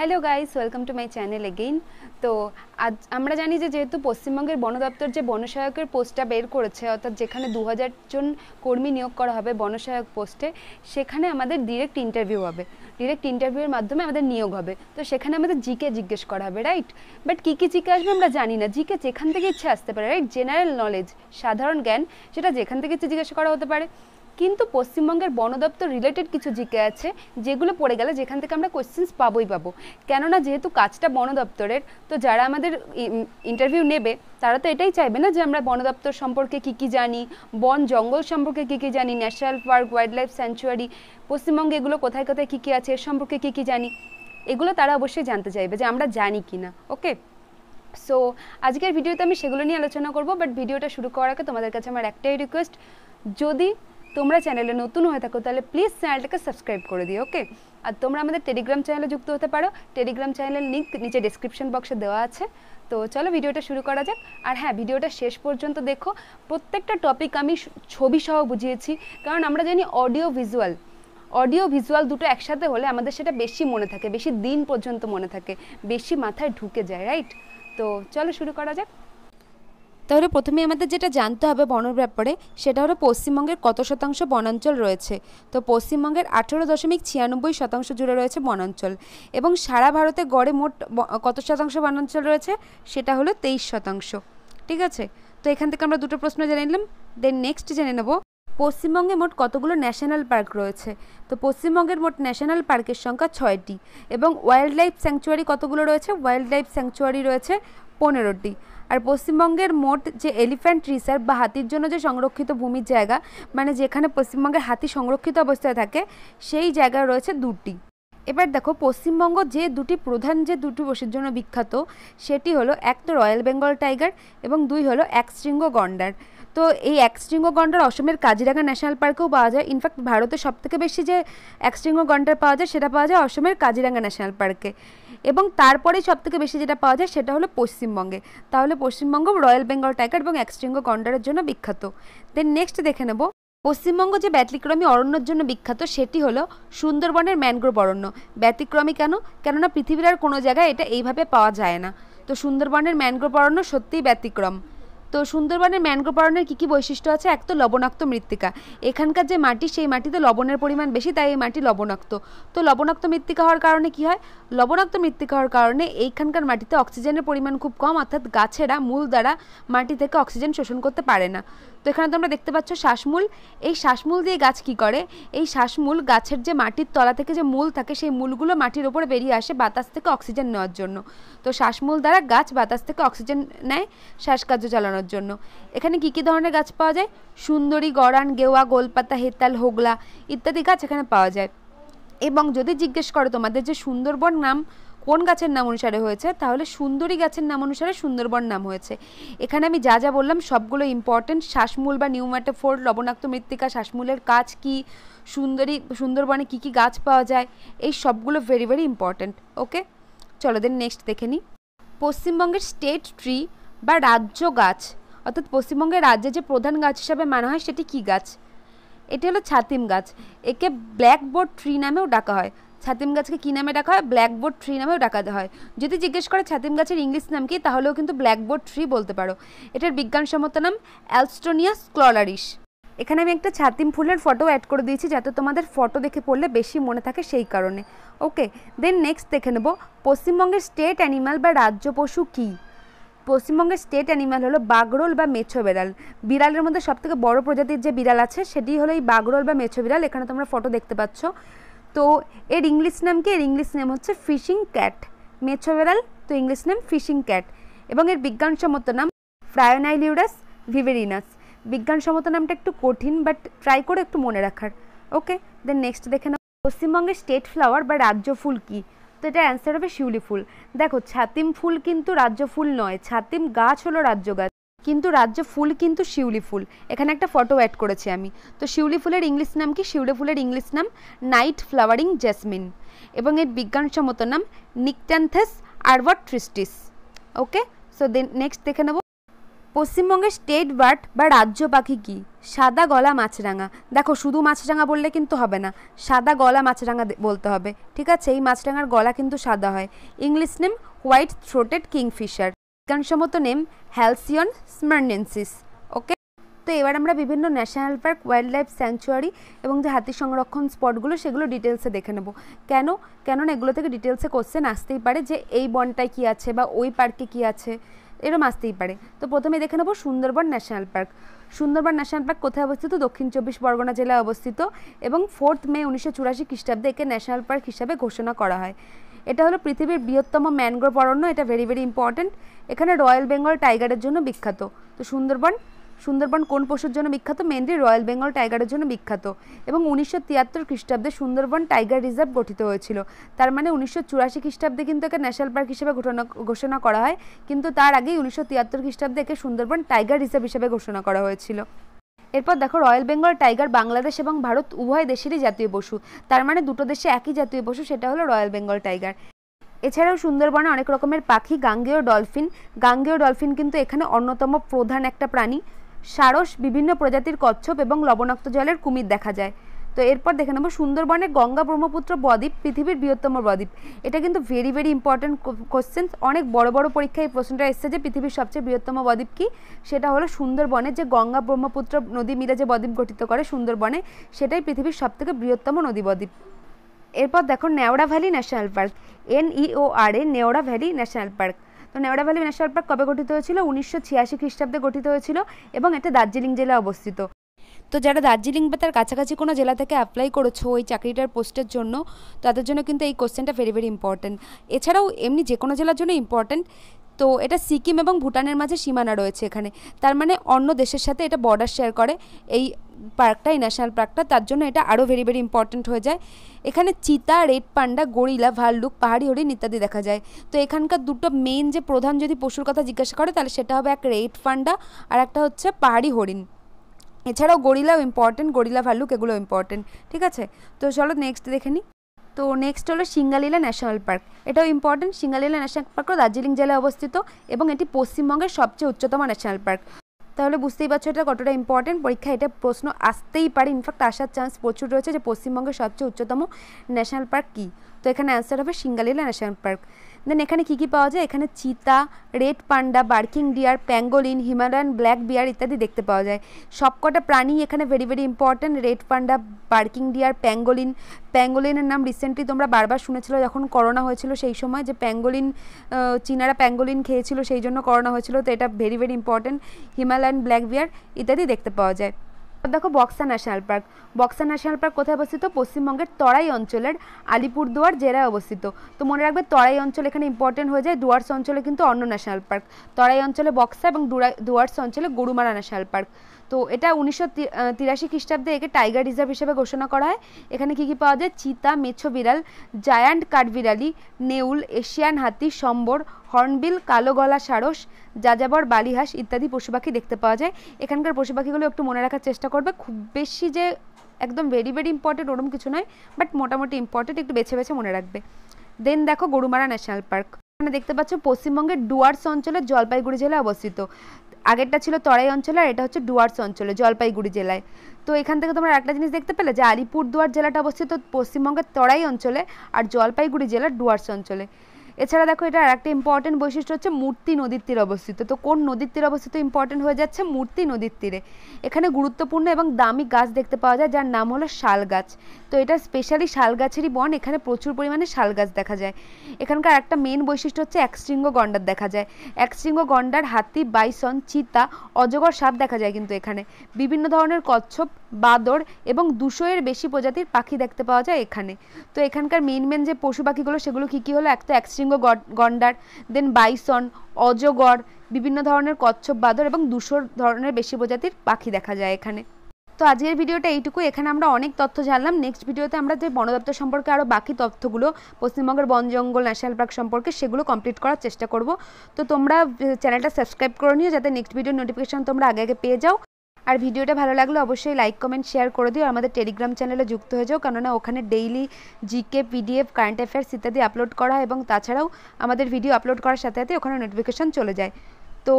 hello guys welcome to my channel again তো আজ আমরা জানি যে যেহেতু পশ্চিমবঙ্গের বন দপ্তর যে বনসহায়কের পোস্টটা বের করেছে অর্থাৎ যেখানে দু জন কর্মী নিয়োগ করা হবে বনসহায়ক পোস্টে সেখানে আমাদের ডিরেক্ট ইন্টারভিউ হবে ডিরেক্ট ইন্টারভিউয়ের মাধ্যমে আমাদের নিয়োগ হবে তো সেখানে আমাদের জিকে জিজ্ঞেস করা হবে রাইট বাট কী কী জিকে আসবে আমরা জানি না জিকে যেখান থেকে ইচ্ছে আসতে পারে রাইট জেনারেল নলেজ সাধারণ জ্ঞান সেটা যেখান থেকে ইচ্ছে জিজ্ঞেস করা হতে পারে কিন্তু পশ্চিমবঙ্গের বন দপ্তর রিলেটেড কিছু জিকে আছে যেগুলো পড়ে গেলে যেখান থেকে আমরা কোয়েশ্চেন্স পাবোই পাবো কেননা যেহেতু কাজটা বন দপ্তরের তো যারা আমাদের ইন্টারভিউ নেবে তারা তো এটাই চাইবে না যে আমরা বন দপ্তর সম্পর্কে কী কী জানি বন জঙ্গল সম্পর্কে কী কী জানি national park wildlife sanctuary পশ্চিমবঙ্গে এগুলো কোথায় কোথায় কী কী আছে এর সম্পর্কে কী কী জানি এগুলো তারা অবশ্যই জানতে চাইবে যে আমরা জানি কি না ওকে সো আজকের ভিডিওতে আমি সেগুলো নিয়ে আলোচনা করব বাট ভিডিওটা শুরু করার আগে তোমাদের কাছে আমার একটাই রিকোয়েস্ট যদি তোমরা চ্যানেলে নতুন হয়ে থাকো তাহলে প্লিজ চ্যানেলটাকে সাবস্ক্রাইব করে দিও ওকে আর তোমরা আমাদের টেলিগ্রাম চ্যানেলে যুক্ত হতে পারো টেলিগ্রাম চ্যানেলের লিঙ্ক নিচে ডিসক্রিপশন বক্সে দেওয়া আছে তো চলো ভিডিওটা শুরু করা যাক আর হ্যাঁ ভিডিওটা শেষ পর্যন্ত দেখো প্রত্যেকটা টপিক আমি ছবি সহ বুঝিয়েছি কারণ আমরা জানি অডিও ভিজুয়াল অডিও ভিজুয়াল দুটো একসাথে হলে আমাদের সেটা বেশি মনে থাকে বেশি দিন পর্যন্ত মনে থাকে বেশি মাথায় ঢুকে যায় রাইট তো চলো শুরু করা যাক তাহলে প্রথমে আমাদের যেটা জানতে হবে বনের ব্যাপারে সেটা হলো পশ্চিমবঙ্গের কত শতাংশ বনাঞ্চল রয়েছে তো পশ্চিমবঙ্গের আঠেরো দশমিক ছিয়ানব্বই শতাংশ জুড়ে রয়েছে বনাঞ্চল এবং সারা ভারতে গড়ে মোট কত শতাংশ বনাঞ্চল রয়েছে সেটা হলো তেইশ শতাংশ ঠিক আছে তো এখান থেকে আমরা দুটো প্রশ্ন জেনে নিলাম দেন নেক্সট জেনে নেব পশ্চিমবঙ্গে মোট কতগুলো ন্যাশনাল পার্ক রয়েছে তো পশ্চিমবঙ্গের মোট ন্যাশনাল পার্কের সংখ্যা ছয়টি এবং ওয়াইল্ড লাইফ স্যাংচুয়ারি কতগুলো রয়েছে ওয়াইল্ড লাইফ স্যাংচুয়ারি রয়েছে পনেরোটি আর পশ্চিমবঙ্গের মোট যে এলিফ্যান্ট রিসার্ভ বা হাতির জন্য যে সংরক্ষিত ভূমির জায়গা মানে যেখানে পশ্চিমবঙ্গের হাতি সংরক্ষিত অবস্থায় থাকে সেই জায়গা রয়েছে দুটি এবার দেখো পশ্চিমবঙ্গ যে দুটি প্রধান যে দুটি পশুর জন্য বিখ্যাত সেটি হলো এক তো রয়্যাল বেঙ্গল টাইগার এবং দুই হলো একশৃঙ্গ গন্ডার তো এই একশৃঙ্গ গন্ডার অসমের কাজিরাঙ্গা ন্যাশনাল পার্কেও পাওয়া যায় ইনফ্যাক্ট ভারতে সবথেকে বেশি যে একশৃঙ্গ গন্ডার পাওয়া যায় সেটা পাওয়া যায় অসমের কাজিরাঙ্গা ন্যাশনাল পার্কে এবং তারপরে সবথেকে বেশি যেটা পাওয়া যায় সেটা হলো পশ্চিমবঙ্গে তাহলে পশ্চিমবঙ্গ রয়্যাল বেঙ্গল টাইগার এবং একশৃঙ্গ গন্ডারের জন্য বিখ্যাত দেন নেক্সট দেখে নেব পশ্চিমবঙ্গ যে ব্যতিক্রমী অরণ্যের জন্য বিখ্যাত সেটি হলো সুন্দরবনের ম্যানগ্রোভ অরণ্য ব্যতিক্রমী কেন কেননা পৃথিবীর আর কোনো জায়গায় এটা এইভাবে পাওয়া যায় না তো সুন্দরবনের ম্যানগ্রোভ অরণ্য সত্যিই ব্যতিক্রম তো সুন্দরবনের ম্যানগ্রোভ অরণ্যের কী কী বৈশিষ্ট্য আছে এক তো লবণাক্ত মৃত্তিকা এখানকার যে মাটি সেই মাটিতে লবণের পরিমাণ বেশি তাই এই মাটি লবণাক্ত তো লবণাক্ত মৃত্তিকা হওয়ার কারণে কি হয় লবণাক্ত মৃত্তিকা হওয়ার কারণে এইখানকার মাটিতে অক্সিজেনের পরিমাণ খুব কম অর্থাৎ গাছেরা মূল দ্বারা মাটি থেকে অক্সিজেন শোষণ করতে পারে না তো এখানে তোমরা দেখতে পাচ্ছ শ্বাসমূল এই শ্বাসমূল দিয়ে গাছ কি করে এই শ্বাসমূল গাছের যে মাটির তলা থেকে যে মূল থাকে সেই মূলগুলো মাটির ওপরে বেরিয়ে আসে বাতাস থেকে অক্সিজেন নেওয়ার জন্য তো শ্বাসমূল দ্বারা গাছ বাতাস থেকে অক্সিজেন নেয় শ্বাসকার্য চালানোর জন্য এখানে কি কি ধরনের গাছ পাওয়া যায় সুন্দরী গড়ান গেওয়া গোলপাতা হেতাল হোগলা ইত্যাদি গাছ এখানে পাওয়া যায় এবং যদি জিজ্ঞেস করে তোমাদের যে সুন্দরবন নাম কোন গাছের নাম অনুসারে হয়েছে তাহলে সুন্দরী গাছের নাম অনুসারে সুন্দরবন নাম হয়েছে এখানে আমি যা যা বললাম সবগুলো ইম্পর্টেন্ট শ্বাসমূল বা ফোর লবণাক্ত মৃত্তিকা শ্বাসমূলের কাজ কি সুন্দরী সুন্দরবনে কি কি গাছ পাওয়া যায় এই সবগুলো ভেরি ভেরি ইম্পর্টেন্ট ওকে চলো দেন নেক্সট দেখে নিই পশ্চিমবঙ্গের স্টেট ট্রি বা রাজ্য গাছ অর্থাৎ পশ্চিমবঙ্গের রাজ্যে যে প্রধান গাছ হিসাবে মানা হয় সেটি কী গাছ এটি হলো ছাতিম গাছ একে ব্ল্যাকবোর্ড ট্রি নামেও ডাকা হয় ছাতিম গাছকে কী নামে ডাকা হয় ব্ল্যাকবোর্ড ট্রি নামেও ডাকা হয় যদি জিজ্ঞেস করে ছাতিম গাছের ইংলিশ নাম কি তাহলেও কিন্তু ব্ল্যাকবোর্ড ট্রি বলতে পারো এটার বিজ্ঞানসম্মত নাম অ্যালস্টোনিয়াস ক্ললারিস এখানে আমি একটা ছাতিম ফুলের ফটো অ্যাড করে দিয়েছি যাতে তোমাদের ফটো দেখে পড়লে বেশি মনে থাকে সেই কারণে ওকে দেন নেক্সট দেখে নেবো পশ্চিমবঙ্গের স্টেট অ্যানিমাল বা রাজ্য পশু কী পশ্চিমবঙ্গের স্টেট অ্যানিম্যাল হলো বাগরোল বা মেছো বিড়াল বিড়ালের মধ্যে সবথেকে বড় প্রজাতির যে বিড়াল আছে সেটি হলো এই বাগরোল বা মেছো বিড়াল এখানে তোমরা ফটো দেখতে পাচ্ছ তো এর ইংলিশ নাম কি এর ইংলিশ নেম হচ্ছে ফিশিং ক্যাট মেছো বিড়াল তো ইংলিশ নেম ফিশিং ক্যাট এবং এর বিজ্ঞানসম্মত নাম ফ্রায়োনাইলিউরাস ভিভেরিনাস বিজ্ঞানসম্মত নামটা একটু কঠিন বাট ট্রাই করে একটু মনে রাখার ওকে দেন নেক্সট দেখে নাও পশ্চিমবঙ্গের স্টেট ফ্লাওয়ার বা রাজ্য ফুল কী তো এটা অ্যান্সার হবে শিউলি ফুল দেখো ছাতিম ফুল কিন্তু রাজ্য ফুল নয় ছাতিম গাছ হলো রাজ্য গাছ কিন্তু রাজ্য ফুল কিন্তু শিউলি ফুল এখানে একটা ফটো অ্যাড করেছি আমি তো শিউলি ফুলের ইংলিশ নাম কি শিউলি ফুলের ইংলিশ নাম নাইট ফ্লাওয়ারিং জ্যাসমিন এবং এর বিজ্ঞানসম্মত নাম নিকট্যান্থাস আরবার্ট ট্রিস্টিস ওকে সো দেন নেক্সট দেখে নেব পশ্চিমবঙ্গের স্টেট বার্ড বা রাজ্য পাখি কী সাদা গলা মাছরাঙা দেখো শুধু মাছরাঙা বললে কিন্তু হবে না সাদা গলা মাছরাঙা বলতে হবে ঠিক আছে এই মাছরাঙার গলা কিন্তু সাদা হয় English name white throated kingfisher বিজ্ঞানসম্মত নেম হ্যালসিয়ন স্মার্নেন্সিস ওকে তো এবার আমরা বিভিন্ন national park wildlife sanctuary এবং যে হাতি সংরক্ষণ স্পটগুলো সেগুলো ডিটেলসে দেখে নেব কেন কেননা এগুলো থেকে ডিটেলসে কোশ্চেন আসতেই পারে যে এই বনটায় কী আছে বা ওই পার্কে কী আছে এরম আসতেই পারে তো প্রথমে দেখে নেবো Sundarban national park Sundarban national park কোথায় অবস্থিত দক্ষিণ চব্বিশ পরগনা জেলায় অবস্থিত এবং ফোর্থ মে উনিশশো চুরাশি খ্রিস্টাব্দে একে ন্যাশনাল পার্ক হিসাবে ঘোষণা করা হয় এটা হলো পৃথিবীর বৃহত্তম ম্যানগ্রোভ অরণ্য এটা ভেরি ভেরি ইম্পর্ট্যান্ট এখানে রয়্যাল বেঙ্গল টাইগারের জন্য বিখ্যাত তো সুন্দরবন সুন্দরবন কোন পশুর জন্য বিখ্যাত মেনলি রয়্যাল বেঙ্গল টাইগারের জন্য বিখ্যাত এবং উনিশশো তিয়াত্তর খ্রিস্টাব্দে সুন্দরবন টাইগার রিজার্ভ গঠিত হয়েছিল তার মানে উনিশশো চুরাশি খ্রিস্টাব্দে কিন্তু একে ন্যাশনাল পার্ক হিসেবে ঘোষণা করা হয় কিন্তু তার আগেই উনিশশো তিয়াত্তর খ্রিস্টাব্দে একে সুন্দরবন টাইগার রিজার্ভ হিসেবে ঘোষণা করা হয়েছিল এরপর দেখো রয়্যাল বেঙ্গল টাইগার বাংলাদেশ এবং ভারত উভয় দেশেরই জাতীয় পশু তার মানে দুটো দেশে একই জাতীয় পশু সেটা হলো রয়্যাল বেঙ্গল টাইগার এছাড়াও সুন্দরবনে অনেক রকমের পাখি গাঙ্গেয় ডলফিন গাঙ্গেয় ডলফিন কিন্তু এখানে অন্যতম প্রধান একটা প্রাণী সারস বিভিন্ন প্রজাতির কচ্ছপ এবং লবণাক্ত জলের কুমির দেখা যায় তো এরপর দেখে নেবো সুন্দরবনে গঙ্গা ব্রহ্মপুত্র বদ্বীপ পৃথিবীর বৃহত্তম বদ্বীপ এটা কিন্তু ভেরি ভেরি ইম্পর্ট্যান্ট কোশ্চেন অনেক বড় বড় পরীক্ষায় এই প্রশ্নটা এসছে যে পৃথিবীর সবচেয়ে বৃহত্তম বদ্বীপ কি সেটা হলো সুন্দরবনে যে গঙ্গা ব্রহ্মপুত্র নদী মিলে যে বদ্বীপ গঠিত করে সুন্দরবনে সেটাই পৃথিবীর সবথেকে বৃহত্তম নদী বদ্বীপ এরপর দেখো Neora valley national park N E O R A e Neora valley national park তো নেওড়া ভ্যালি ন্যাশনাল পার্ক কবে গঠিত হয়েছিল উনিশশো ছিয়াশি খ্রিস্টাব্দে গঠিত হয়েছিল এবং এতে দার্জিলিং জেলায় অবস্থিত তো যারা দার্জিলিং বা তার কাছাকাছি কোনো জেলা থেকে অ্যাপ্লাই করেছো ওই চাকরিটার পোস্টের জন্য তাদের জন্য কিন্তু এই কোশ্চেনটা ভেরি ভেরি ইম্পর্ট্যান্ট এছাড়াও এমনি যে কোনো জেলার জন্য ইম্পর্ট্যান্ট তো এটা সিকিম এবং ভুটানের মাঝে সীমানা রয়েছে এখানে তার মানে অন্য দেশের সাথে এটা বর্ডার শেয়ার করে এই পার্কটা এই ন্যাশনাল পার্কটা তার জন্য এটা আরও ভেরি ভেরি ইম্পর্ট্যান্ট হয়ে যায় এখানে চিতা রেড পান্ডা গরিলা ভাল্লুক পাহাড়ি হরিণ ইত্যাদি দেখা যায় তো এখানকার দুটো মেন যে প্রধান যদি পশুর কথা জিজ্ঞাসা করে তাহলে সেটা হবে এক রেড পান্ডা আর একটা হচ্ছে পাহাড়ি হরিণ এছাড়াও গরিলাও ইম্পর্টেন্ট গরিলা ভাল্লুক এগুলো ইম্পর্টেন্ট ঠিক আছে তো চলো নেক্সট দেখে নিই তো নেক্সট হলো সিঙ্গালীলা ন্যাশনাল পার্ক এটাও ইম্পর্টেন্ট সিঙ্গালিলা ন্যাশনাল পার্কও দার্জিলিং জেলায় অবস্থিত এবং এটি পশ্চিমবঙ্গের সবচেয়ে উচ্চতম ন্যাশনাল পার্ক তাহলে বুঝতেই পারছো এটা কতটা ইম্পর্টেন্ট পরীক্ষা এটা প্রশ্ন আসতেই পারে ইনফ্যাক্ট আসার চান্স প্রচুর রয়েছে যে পশ্চিমবঙ্গের সবচেয়ে উচ্চতম ন্যাশনাল পার্ক কী তো এখানে অ্যান্সার হবে সিঙ্গালিলা ন্যাশনাল পার্ক দেন এখানে কি কি পাওয়া যায় এখানে চিতা red panda barking deer pangolin Himalayan black bear ইত্যাদি দেখতে পাওয়া যায় সবকটা প্রাণী এখানে very very important red panda barking deer pangolin প্যাঙ্গোলিনের নাম রিসেন্টলি তোমরা বারবার শুনেছিল যখন করোনা হয়েছিল সেই সময় যে প্যাঙ্গোলিন চীনারা প্যাঙ্গোলিন খেয়েছিল সেই জন্য করোনা হয়েছিল তো এটা very very important Himalayan black bear ইত্যাদি দেখতে পাওয়া যায় দেখো Buxa national park Buxa national park কোথায় অবস্থিত পশ্চিমবঙ্গের তরাই অঞ্চলের আলিপুরদুয়ার জেলায় অবস্থিত তো মনে রাখবে তরাই অঞ্চল এখানে ইম্পর্টেন্ট হয়ে যায় দুয়ার্স অঞ্চলে কিন্তু অন্য ন্যাশনাল পার্ক তরাই অঞ্চলে বক্সা এবং দুয়ার্স অঞ্চলে গরুমারা ন্যাশনাল পার্ক তো এটা উনিশশো তিরাশি খ্রিস্টাব্দে একে টাইগার রিজার্ভ হিসেবে ঘোষণা করা হয় এখানে কী কী পাওয়া যায় চিতা মেছো বিড়াল জায়ান্ট কাঠবিড়ালি নেউল এশিয়ান হাতি সম্বর হর্নবিল কালো গলা সারস যাযাবর বালিহাস ইত্যাদি পশু পাখি দেখতে পাওয়া যায় এখানকার পশু পাখিগুলো একটু মনে রাখার চেষ্টা করবে খুব বেশি যে একদম ভেরি ভেরি ইম্পর্টেন্ট ওরম কিছু নয় বাট মোটামুটি ইম্পর্টেন্ট একটু বেছে বেছে মনে রাখবে দেন দেখো গরুমারা ন্যাশনাল পার্ক এখানে দেখতে পাচ্ছ পশ্চিমবঙ্গের ডুয়ার্স অঞ্চলের জলপাইগুড়ি জেলায় অবস্থিত আগেরটা ছিল তরাই অঞ্চলে আর এটা হচ্ছে ডুয়ার্স অঞ্চলে জলপাইগুড়ি জেলায় তো এখান থেকে তোমরা একটা জিনিস দেখতে পেলে যে আলিপুরদুয়ার জেলাটা অবস্থিত পশ্চিমবঙ্গের তরাই অঞ্চলে আর জলপাইগুড়ি জেলার ডুয়ার্স অঞ্চলে এছাড়া দেখো এটার একটা ইম্পর্টেন্ট বৈশিষ্ট্য হচ্ছে মূর্তি নদীর তীরে অবস্থিত তো কোন নদীর তীরে অবস্থিত ইম্পর্টেন্ট হয়ে যাচ্ছে মূর্তি নদীর তীরে এখানে গুরুত্বপূর্ণ এবং দামি গাছ দেখতে পাওয়া যায় যার নাম হলো শাল গাছ তো এটা স্পেশালি শাল গাছেরই বন এখানে প্রচুর পরিমাণে শাল গাছ দেখা যায় এখানকার একটা মেন বৈশিষ্ট্য হচ্ছে একশৃঙ্গ গন্ডার দেখা যায় একশৃঙ্গ গন্ডার হাতি বাইসন চিতা অজগর সাপ দেখা যায় কিন্তু এখানে বিভিন্ন ধরনের কচ্ছপ বাদর এবং দুশো এর বেশি প্রজাতির পাখি দেখতে পাওয়া যায় এখানে তো এখানকার মেন মেন যে পশু পাখিগুলো সেগুলো কী কী হলো এক তো একশৃঙ্গ গন্ডার দেন বাইসন অজগর বিভিন্ন ধরনের কচ্ছপ বাদর এবং দুশোর ধরনের বেশি প্রজাতির পাখি দেখা যায় এখানে তো আজকের ভিডিওটা এইটুকু এখানে আমরা অনেক তথ্য জানলাম নেক্সট ভিডিওতে আমরা যে বন দপ্তর সম্পর্কে আরও বাকি তথ্যগুলো পশ্চিমবঙ্গের বন জঙ্গল ন্যাশনাল পার্ক সম্পর্কে সেগুলো কমপ্লিট করার চেষ্টা করব তো তোমরা চ্যানেলটা সাবস্ক্রাইব করে নিও যাতে নেক্সট ভিডিও নোটিফিকেশান তোমরা আগে আগে পেয়ে যাও আর ভিডিওটা ভালো লাগলে অবশ্যই লাইক কমেন্ট শেয়ার করে দিও আমাদের টেলিগ্রাম চ্যানেলে যুক্ত হয়ে যাও কেননা ওখানে daily GK PDF current affairs ইত্যাদি আপলোড করা হয় এবং তাছাড়াও আমাদের ভিডিও আপলোড করার সাথে সাথে ওখানে নোটিফিকেশান চলে যায় তো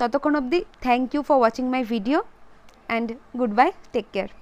ততক্ষণ অবধি thank you for watching my video and goodbye take care